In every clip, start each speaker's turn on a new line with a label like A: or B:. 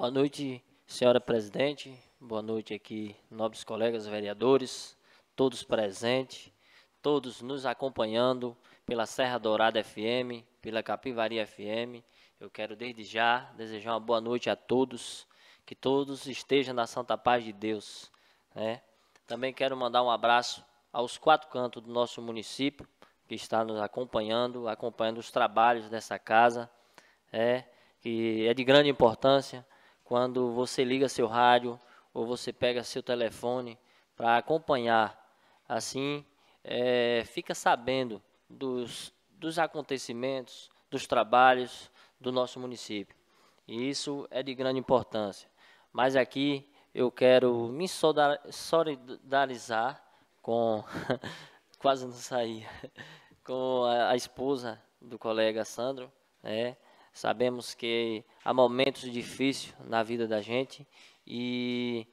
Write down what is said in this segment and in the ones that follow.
A: Boa noite, senhora presidente. Boa noite aqui, nobres colegas vereadores, todos presentes, todos nos acompanhando pela Serra Dourada FM, pela Capivari FM. Eu quero desde já desejar uma boa noite a todos, que todos estejam na santa paz de Deus. Né? Também quero mandar um abraço aos quatro cantos do nosso município, que está nos acompanhando, acompanhando os trabalhos dessa casa, é, que é de grande importância quando você liga seu rádio ou você pega seu telefone para acompanhar. Assim, é, fica sabendo dos, dos acontecimentos, dos trabalhos do nosso município. E isso é de grande importância. Mas aqui eu quero me solidarizar com. quase não saía. Com a, a esposa do colega Sandro, né? Sabemos que há momentos difíceis na vida da gente e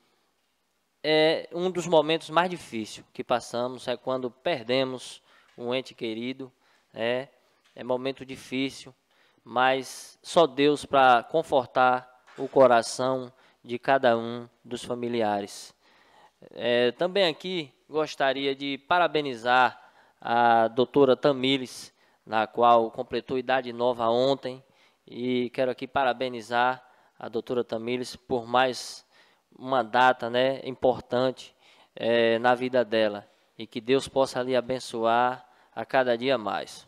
A: é um dos momentos mais difíceis que passamos é quando perdemos um ente querido. É, é momento difícil, mas só Deus para confortar o coração de cada um dos familiares. É, também aqui gostaria de parabenizar a doutora Tamires, na qual completou idade nova ontem, e quero aqui parabenizar a doutora Tamires por mais uma data né, importante é, na vida dela. E que Deus possa lhe abençoar a cada dia mais.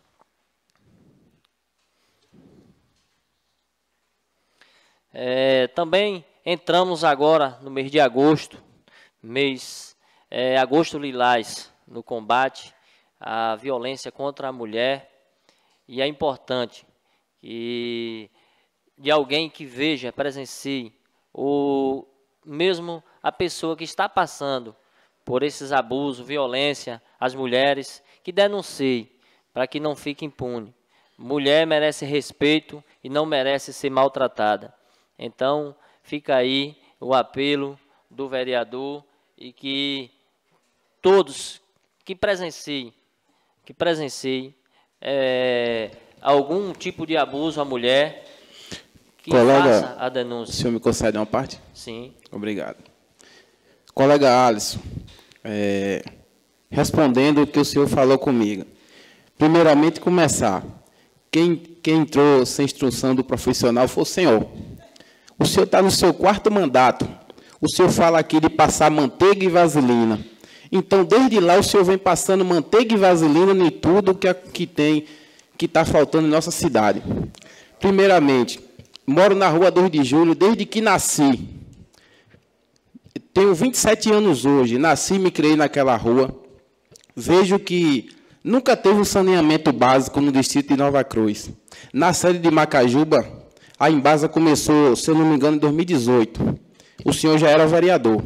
A: É, também entramos agora no mês de agosto, mês é, agosto lilás, no combate à violência contra a mulher. E é importante que de alguém que veja, presencie, ou mesmo a pessoa que está passando por esses abusos, violência, as mulheres, que denuncie, para que não fique impune. Mulher merece respeito e não merece ser maltratada. Então, fica aí o apelo do vereador e que todos que presenciem, que presenciem, é, eh, algum tipo de abuso à mulher, que Colega, faça a denúncia. O senhor me
B: concede uma parte? Sim. Obrigado. Colega Alisson, é, respondendo o que o senhor falou comigo. Primeiramente, começar. Quem, quem entrou sem instrução do profissional foi o senhor. O senhor está no seu quarto mandato. O senhor fala aqui de passar manteiga e vaselina. Então, desde lá, o senhor vem passando manteiga e vaselina em tudo que, que tem que está faltando em nossa cidade. Primeiramente, moro na rua 2 de julho desde que nasci. Tenho 27 anos hoje, nasci e me criei naquela rua. Vejo que nunca teve um saneamento básico no distrito de Nova Cruz. Na sede de Macajuba, a Embasa começou, se eu não me engano, em 2018. O senhor já era vereador.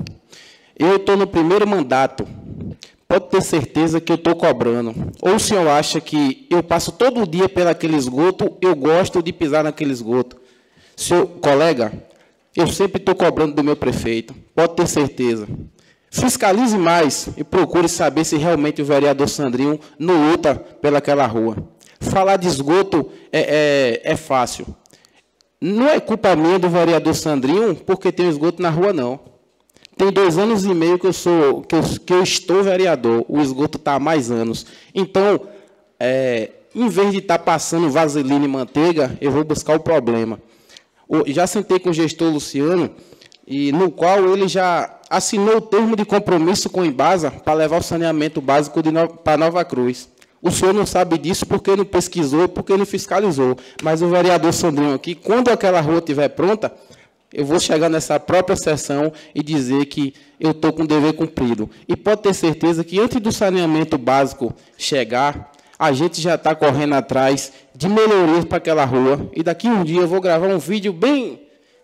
B: Eu estou no primeiro mandato pode ter certeza que eu estou cobrando. Ou o senhor acha que eu passo todo dia aquele esgoto, eu gosto de pisar naquele esgoto. Seu colega, eu sempre estou cobrando do meu prefeito, pode ter certeza. Fiscalize mais e procure saber se realmente o vereador Sandrinho não luta pelaquela rua. Falar de esgoto é, é, é fácil. Não é culpa minha do vereador Sandrinho porque tem esgoto na rua, não. Tem dois anos e meio que eu, sou, que eu, que eu estou vereador. O esgoto está há mais anos. Então, é, em vez de estar tá passando vaselina e manteiga, eu vou buscar o problema. já sentei com o gestor Luciano, e no qual ele já assinou o termo de compromisso com a Embasa para levar o saneamento básico no, para Nova Cruz. O senhor não sabe disso porque não pesquisou, porque não fiscalizou. Mas o vereador Sandrinho aqui, quando aquela rua estiver pronta, eu vou chegar nessa própria sessão e dizer que eu estou com o dever cumprido. E pode ter certeza que antes do saneamento básico chegar, a gente já está correndo atrás de melhorias para aquela rua. E daqui um dia eu vou gravar um vídeo bem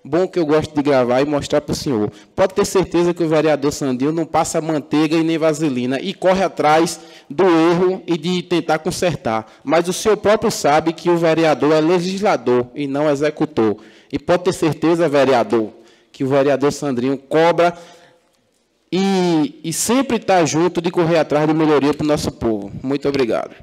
B: bom que eu gosto de gravar e mostrar para o senhor. Pode ter certeza que o vereador Sandil não passa manteiga e nem vaselina e corre atrás do erro e de tentar consertar. Mas o senhor próprio sabe que o vereador é legislador e não executor. E pode ter certeza, vereador, que o vereador Sandrinho cobra e, e sempre está junto de correr atrás de melhoria para o nosso povo. Muito obrigado.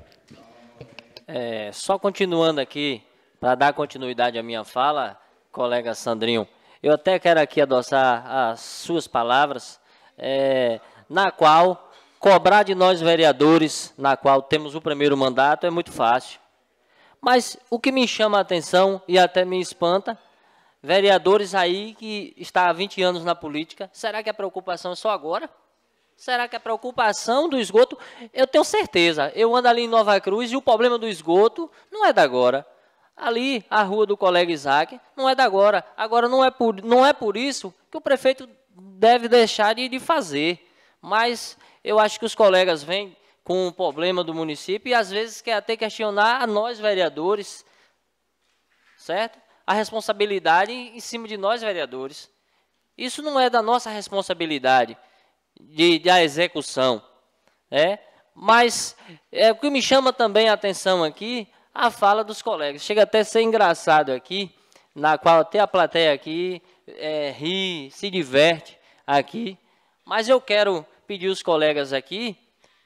A: É, só continuando aqui, para dar continuidade à minha fala, colega Sandrinho, eu até quero aqui adoçar as suas palavras, é, na qual cobrar de nós vereadores, na qual temos o primeiro mandato, é muito fácil. Mas o que me chama a atenção e até me espanta vereadores aí que está há 20 anos na política. Será que a é preocupação é só agora? Será que a é preocupação do esgoto? Eu tenho certeza. Eu ando ali em Nova Cruz e o problema do esgoto não é da agora. Ali, a rua do colega Isaac, não é da agora. Agora, não é por, não é por isso que o prefeito deve deixar de, de fazer. Mas eu acho que os colegas vêm com o problema do município e às vezes quer até questionar a nós, vereadores. Certo? a responsabilidade em cima de nós, vereadores. Isso não é da nossa responsabilidade de, de a execução. Né? Mas é, o que me chama também a atenção aqui, a fala dos colegas. Chega até a ser engraçado aqui, na qual até a plateia aqui é, ri, se diverte aqui. Mas eu quero pedir os colegas aqui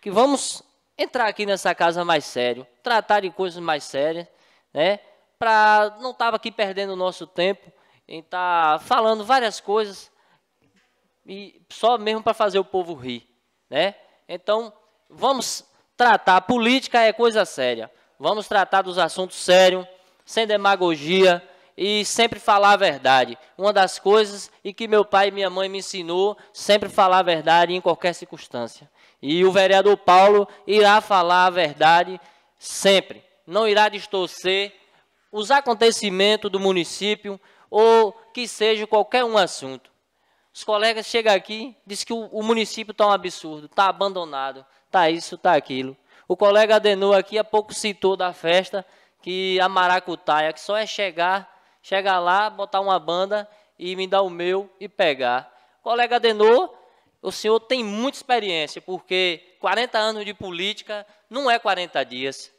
A: que vamos entrar aqui nessa casa mais sério, tratar de coisas mais sérias, né? para não estava aqui perdendo o nosso tempo em estar tá falando várias coisas e só mesmo para fazer o povo rir, né? Então, vamos tratar política é coisa séria. Vamos tratar dos assuntos sérios, sem demagogia e sempre falar a verdade. Uma das coisas e que meu pai e minha mãe me ensinou, sempre falar a verdade em qualquer circunstância. E o vereador Paulo irá falar a verdade sempre. Não irá distorcer os acontecimentos do município ou que seja qualquer um assunto. Os colegas chegam aqui e dizem que o, o município está um absurdo, está abandonado, está isso, está aquilo. O colega Adenor aqui há pouco citou da festa que a maracutaia, que só é chegar, chegar lá, botar uma banda e me dar o meu e pegar. colega Adenor, o senhor tem muita experiência, porque 40 anos de política não é 40 dias.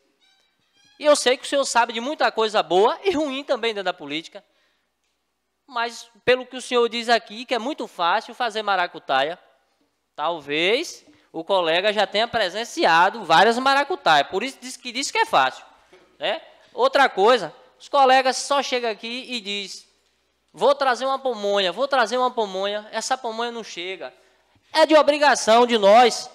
A: E eu sei que o senhor sabe de muita coisa boa e ruim também dentro da política. Mas, pelo que o senhor diz aqui, que é muito fácil fazer maracutaia, talvez o colega já tenha presenciado várias maracutaias. Por isso diz que diz que é fácil. Né? Outra coisa, os colegas só chegam aqui e diz: vou trazer uma pomonha, vou trazer uma pomonha, essa pomonha não chega. É de obrigação de nós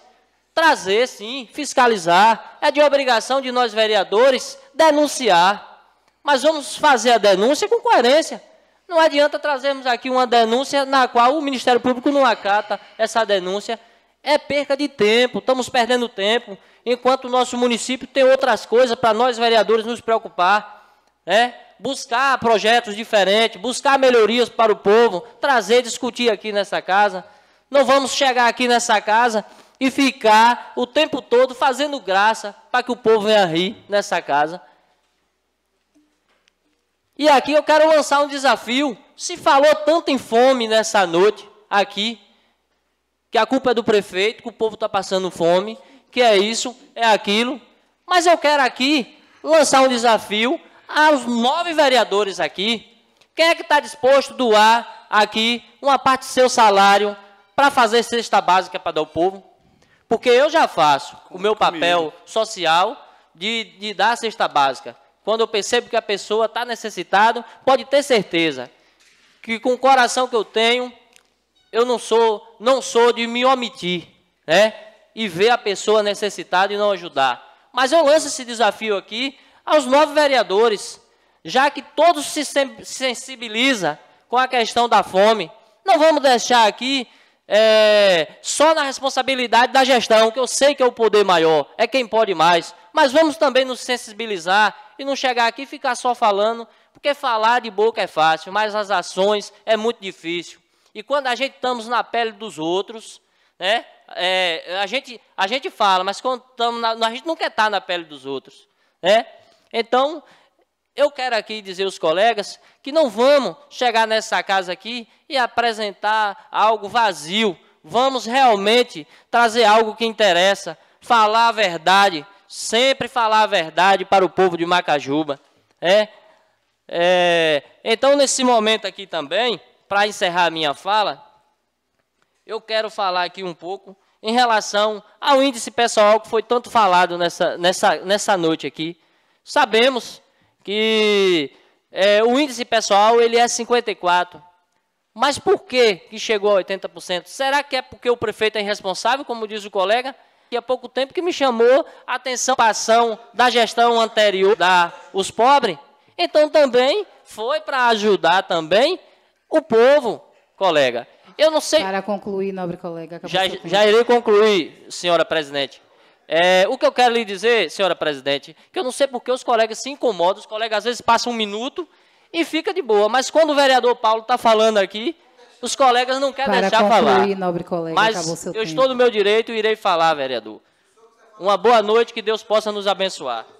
A: trazer, sim, fiscalizar. É de obrigação de nós vereadores denunciar. Mas vamos fazer a denúncia com coerência. Não adianta trazermos aqui uma denúncia na qual o Ministério Público não acata essa denúncia. É perca de tempo, estamos perdendo tempo, enquanto o nosso município tem outras coisas para nós vereadores nos preocupar. Né? Buscar projetos diferentes, buscar melhorias para o povo, trazer, discutir aqui nessa casa. Não vamos chegar aqui nessa casa e ficar o tempo todo fazendo graça para que o povo venha rir nessa casa. E aqui eu quero lançar um desafio. Se falou tanto em fome nessa noite aqui, que a culpa é do prefeito, que o povo está passando fome, que é isso, é aquilo. Mas eu quero aqui lançar um desafio aos nove vereadores aqui. Quem é que está disposto a doar aqui uma parte do seu salário para fazer cesta básica para dar ao povo? Porque eu já faço o meu papel social de, de dar a cesta básica. Quando eu percebo que a pessoa está necessitada, pode ter certeza que com o coração que eu tenho, eu não sou, não sou de me omitir, né? E ver a pessoa necessitada e não ajudar. Mas eu lanço esse desafio aqui aos nove vereadores, já que todos se sensibiliza com a questão da fome. Não vamos deixar aqui é, só na responsabilidade da gestão, que eu sei que é o poder maior, é quem pode mais. Mas vamos também nos sensibilizar e não chegar aqui e ficar só falando, porque falar de boca é fácil, mas as ações é muito difícil. E quando a gente estamos na pele dos outros, né, é, a, gente, a gente fala, mas quando estamos na, a gente não quer estar na pele dos outros. Né? Então, eu quero aqui dizer aos colegas que não vamos chegar nessa casa aqui e apresentar algo vazio. Vamos realmente trazer algo que interessa, falar a verdade, sempre falar a verdade para o povo de Macajuba. É? é então, nesse momento aqui também, para encerrar a minha fala, eu quero falar aqui um pouco em relação ao índice pessoal que foi tanto falado nessa, nessa, nessa noite aqui. Sabemos que é, o índice pessoal ele é 54. Mas por que, que chegou a 80%? Será que é porque o prefeito é irresponsável, como diz o colega? E há pouco tempo que me chamou a atenção a ação da gestão anterior da os pobres. Então também foi para ajudar também o povo, colega. Eu não sei. Para concluir, nobre colega. Já, já irei concluir, senhora presidente. É, o que eu quero lhe dizer, senhora presidente, que eu não sei porque os colegas se incomodam, os colegas às vezes passam um minuto e fica de boa, mas quando o vereador Paulo está falando aqui, os colegas não querem Para deixar concluir, falar.
B: Nobre colega, mas eu tempo. estou
A: no meu direito e irei falar, vereador. Uma boa noite, que Deus possa nos abençoar.